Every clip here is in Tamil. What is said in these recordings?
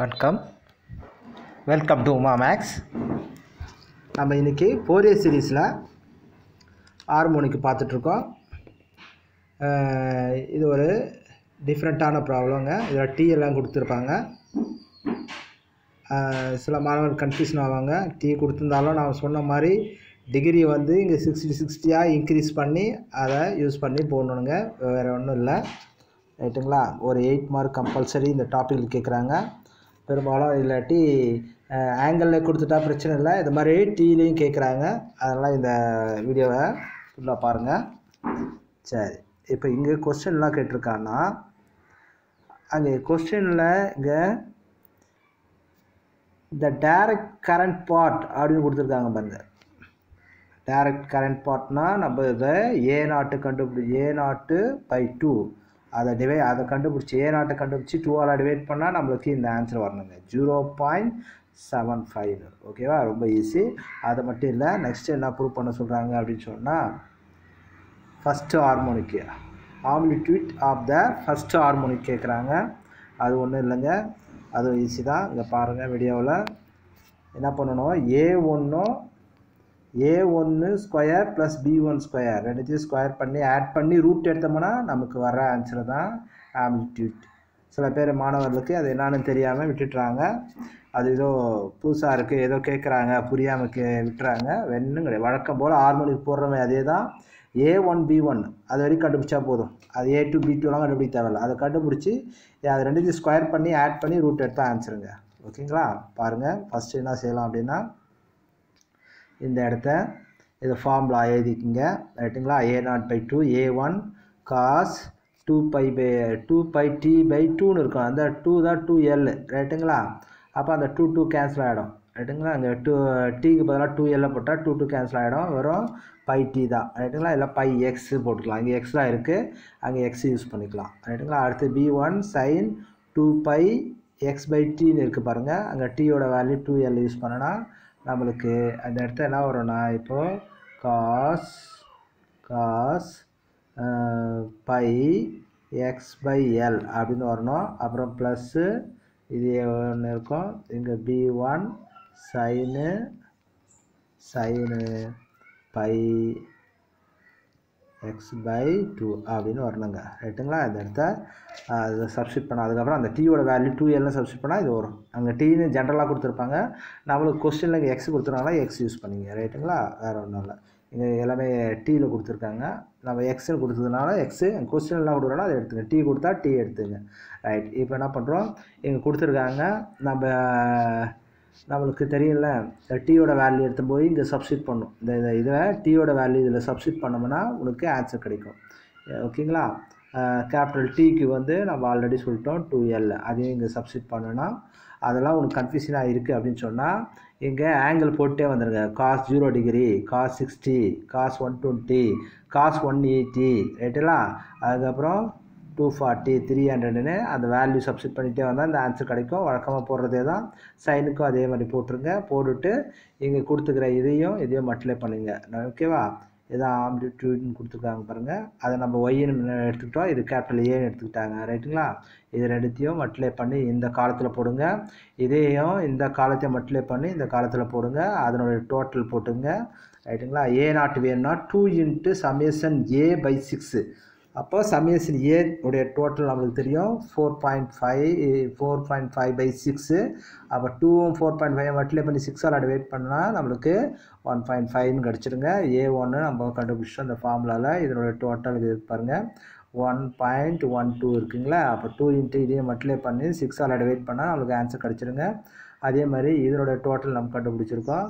வணக்கம் வெல்கம் டு உமா மேக்ஸ் நம்ம இன்றைக்கி ஃபோர் ஏ சீரீஸில் ஹார்மோனிக்கு பார்த்துட்ருக்கோம் இது ஒரு டிஃப்ரெண்ட்டான ப்ராப்ளங்க இதில் டீ எல்லாம் கொடுத்துருப்பாங்க சில மாணவர்கள் கன்ஃபியூஷன் ஆவாங்க டீ கொடுத்துருந்தாலும் நான் சொன்ன மாதிரி டிகிரி வந்து இங்கே சிக்ஸ்டி சிக்ஸ்டியாக இன்க்ரீஸ் பண்ணி அதை யூஸ் பண்ணி போடணுங்க வேறு ஒன்றும் இல்லை ரைட்டுங்களா ஒரு எயிட் மார்க் கம்பல்சரி இந்த டாப்பிக்கில் கேட்குறாங்க பெரும்பாலும் இல்லாட்டி ஆங்கிளில் கொடுத்துட்டா பிரச்சனை இல்லை இது மாதிரி டீலையும் கேட்குறாங்க அதெல்லாம் இந்த வீடியோவை ஃபுல்லாக பாருங்கள் சரி இப்போ இங்கே கொஸ்டின்லாம் கேட்டிருக்காங்கன்னா அங்கே கொஸ்டினில் இங்கே த டேரக்ட் கரண்ட் பாட் அப்படின்னு கொடுத்துருக்காங்க பாருங்கள் டேரக்ட் கரண்ட் பாட்னால் நம்ம இதை ஏ நாட்டு கண்டுபிடி ஏ நாட்டு பை டூ அதை டிவை அதை கண்டுபிடிச்சி ஏ நாட்டை கண்டுபிடிச்சி டூவால் டிவைட் பண்ணால் நம்மளுக்கு இந்த ஆன்சர் வரணுங்க ஜீரோ பாயிண்ட் செவன் ஃபைவ் ஓகேவா ரொம்ப ஈஸி அது மட்டும் இல்லை நெக்ஸ்ட் என்ன ப்ரூவ் பண்ண சொல்கிறாங்க அப்படின்னு சொன்னால் ஃபஸ்ட்டு ஹார்மோனிக்கு ட்விட் ஆஃப் த ஃபஸ்ட்டு ஹார்மோனிக் கேட்குறாங்க அது ஒன்றும் இல்லைங்க அது ஈஸி தான் இங்கே பாருங்கள் வீடியோவில் என்ன பண்ணணும் ஏ ஒன்றும் ஏ ஒன்று square plus B one square ரெண்டுத்தையும் ஸ்கொயர் பண்ணி ஆட் பண்ணி ரூட் எடுத்தோம்னா நமக்கு வர ஆன்சர் தான் ஆம்பிடியூட் சில பேர் மாணவர்களுக்கு அது என்னன்னு தெரியாமல் விட்டுட்டுறாங்க அது ஏதோ புதுசாக இருக்குது ஏதோ கேட்குறாங்க புரியாமல் கே விட்டுறாங்க வெண்ணும் கிடையாது வழக்கம் போல் ஹார்மோனிக் போடுறவங்க அதே தான் ஏ ஒன் பி ஒன் அது வரைக்கும் கண்டுபிடிச்சா போதும் அது ஏ டூ பி டூலாம் கண்டுபிடிக்க தேவையில்ல அதை கண்டுபிடிச்சி அது ரெண்டுத்தையும் ஸ்கொயர் பண்ணி ஆட் பண்ணி ரூட் எடுத்தால் ஆன்சருங்க ஓகேங்களா பாருங்கள் ஃபஸ்ட்டு என்ன செய்யலாம் அப்படின்னா இந்த இடத்த இது ஃபார்முலா எழுதிக்குங்க ரைட்டுங்களா A naught by two A one cos two pi by two pi t by டூன்னு இருக்கும் அந்த டூ தான் டூ எல் ரைட்டுங்களா அப்போ அந்த டூ டூ கேன்சல் ஆகிடும் ரைட்டுங்களா அங்கே டூ டீக்கு பதிலாக டூ எல்ல போட்டால் டூ டூ கேன்சல் ஆகிடும் வெறும் பை டி தான் ரைட்டுங்களா இல்லை பை எக்ஸ் போட்டுக்கலாம் இங்கே எக்ஸ்லாம் இருக்குது அங்கே எக்ஸ் யூஸ் பண்ணிக்கலாம் ரைட்டுங்களா அடுத்து B one sine two pi x by டின்னு இருக்குது பாருங்கள் அங்கே டீயோட வேல்யூ டூ எல் யூஸ் பண்ணோன்னா நம்மளுக்கு அந்த இடத்துல என்ன வரும்னா இப்போது cos cos pi x by L அப்படின்னு வரணும் அப்புறம் ப்ளஸ்ஸு இது ஒன்று இருக்கும் இங்கே B one sine sine pi x by two அப்படின்னு வரணுங்க ரைட்டுங்களா அந்த இடத்த அதை சப்ஸ்டியூட் பண்ண அதுக்கப்புறம் அந்த டீயோட வேல்யூ டூ எல்லாம் சப்ஸ்டியூட் பண்ணால் இது வரும் அங்கே டீன்னு ஜென்ரலாக கொடுத்துருப்பாங்க நம்மளுக்கு கொஸ்டினில் எக்ஸ் கொடுத்துருக்காங்களா எக்ஸ் யூஸ் பண்ணிங்க ரைட்டுங்களா வேறு ஒன்றும் இல்லை இங்கே எல்லாமே டீயில் கொடுத்துருக்காங்க நம்ம எக்ஸ்னு கொடுத்ததுனால எக்ஸு கொஸ்டின் எல்லாம் கொடுக்குறோன்னா அதை எடுத்துங்க டீ கொடுத்தா டீ எடுத்துங்க ரைட் இப்போ என்ன பண்ணுறோம் இங்கே கொடுத்துருக்காங்க நம்ம நம்மளுக்கு தெரியல டீயோட வேல்யூ எடுத்து போய் இங்கே சப்ஸ்டிட் பண்ணும் இந்த இதை இதை டீயோட வேல்யூ இதில் சப்ஸ்டிட் பண்ணோம்னா உங்களுக்கு ஆன்சர் கிடைக்கும் ஓகேங்களா கேபிட்டல் டீக்கு வந்து நம்ம ஆல்ரெடி சொல்லிட்டோம் டூ எல் அதையும் இங்கே சப்ஸ்டிட் பண்ணோன்னா அதெல்லாம் உனக்கு கன்ஃபியூஷனாக இருக்குது அப்படின்னு சொன்னால் இங்கே ஆங்கிள் போட்டே வந்துடுங்க cos zero degree cos sixty cos one twenty cos one eighty ரைட்டுங்களா அதுக்கப்புறம் டூ ஃபார்ட்டி த்ரீ ஹண்ட்ரடுன்னு அந்த வேல்யூ சப்ஸ்ட் பண்ணிகிட்டே வந்தால் அந்த ஆன்சர் கிடைக்கும் வழக்கமாக போடுறதே தான் சைனுக்கும் அதே மாதிரி போட்டுருங்க போட்டுட்டு இங்கே கொடுத்துக்கிற இதையும் இதையும் மட்டிலே பண்ணுங்கள் ஓகேவா எதோ ஆம்டிடியூட்னு கொடுத்துருக்காங்க பாருங்கள் அதை நம்ம ஒய்ன்னு எடுத்துக்கிட்டோம் இது கேபிட்டல் ஏன்னு எடுத்துக்கிட்டாங்க ரைட்டுங்களா இது ரெண்டுத்தையும் மட்டிலே பண்ணி இந்த காலத்தில் போடுங்க இதையும் இந்த காலத்தை மட்டிலே பண்ணி இந்த காலத்தில் போடுங்க அதனுடைய டோட்டல் போட்டுங்க ரைட்டுங்களா ஏ நாட் வேணும்னா two into summation A by six அப்போ சம்மேஷன் ஏ உடைய டோட்டல் நம்மளுக்கு தெரியும் four point five four point five by six அப்போ டூவும் ஃபோர் பாயிண்ட் ஃபைவ் மல்டிப்ளை பண்ணி சிக்ஸால் டிவைட் பண்ணால் நம்மளுக்கு ஒன் பாயிண்ட் ஃபைவ்னு கிடச்சிருங்க ஏ ஒன்று நம்ம கண்டுபிடிச்சோம் அந்த ஃபார்முலாவில் இதனுடைய டோட்டல் இது பாருங்கள் ஒன் பாயிண்ட் ஒன் டூ இருக்குங்களா அப்போ டூ இன்ட்டு இதையும் மல்டிப்ளை பண்ணி சிக்ஸால் டிவைட் பண்ணால் நம்மளுக்கு ஆன்சர் கிடச்சிருங்க அதே மாதிரி இதனுடைய டோட்டல் நம்ம கண்டுபிடிச்சிருக்கோம்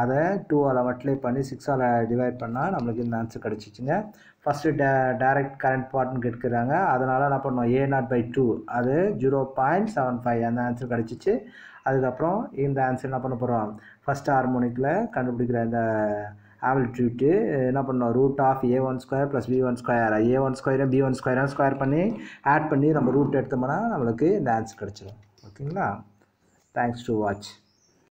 அதை டூவால் மட்டிலே பண்ணி சிக்ஸால் டிவைட் பண்ணால் நம்மளுக்கு இந்த ஆன்சர் கிடச்சிச்சுங்க ஃபஸ்ட்டு டே டேரெக்ட் கரண்ட் பாட்னு கேட்குறாங்க அதனால் என்ன பண்ணோம் ஏ நாட் பை டூ அது ஜீரோ பாயிண்ட் செவன் ஃபைவ் அந்த ஆன்சர் கிடச்சிச்சு அதுக்கப்புறம் இந்த ஆன்சர் என்ன பண்ண போகிறோம் ஃபஸ்ட் ஹார்மோனிக்கில் கண்டுபிடிக்கிற இந்த ஆம்பிள்டியூட்டு என்ன பண்ணோம் root of A one square plus B one square A one ஸ்கொயரும் பி ஒன் ஸ்கொயரும் ஸ்கொயர் பண்ணி ஆட் பண்ணி நம்ம ரூட் எடுத்தோம்னா நம்மளுக்கு இந்த ஆன்சர் கிடச்சிடும் ஓகேங்களா தேங்க்ஸ் டு வாட்ச்